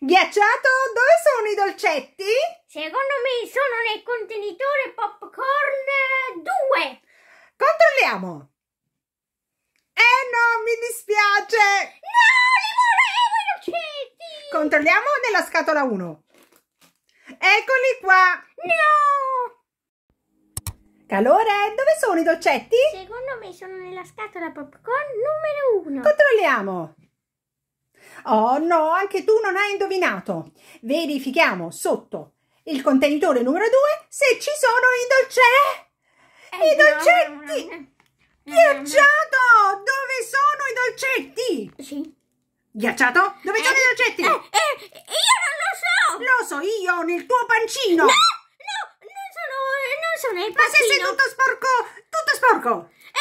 Ghiacciato, dove sono i dolcetti? Secondo me sono nel contenitore popcorn 2. Eh, Controlliamo. Eh no, mi dispiace. No, li volevo i dolcetti. Controlliamo nella scatola 1. Eccoli qua. No. Calore, dove sono i dolcetti? Secondo me sono nella scatola popcorn numero 1. Controlliamo. Oh no, anche tu non hai indovinato. Verifichiamo sotto il contenitore numero 2 se ci sono i eh, dolcetti. I dolcetti! Ghiacciato! Dove sono i dolcetti? Sì. Ghiacciato? Dove eh, sono i eh, dolcetti? Eh, eh, io non lo so! Lo so io, nel tuo pancino! No, no, non sono, non sono il pancino! Ma se sei tutto sporco, tutto sporco! Eh,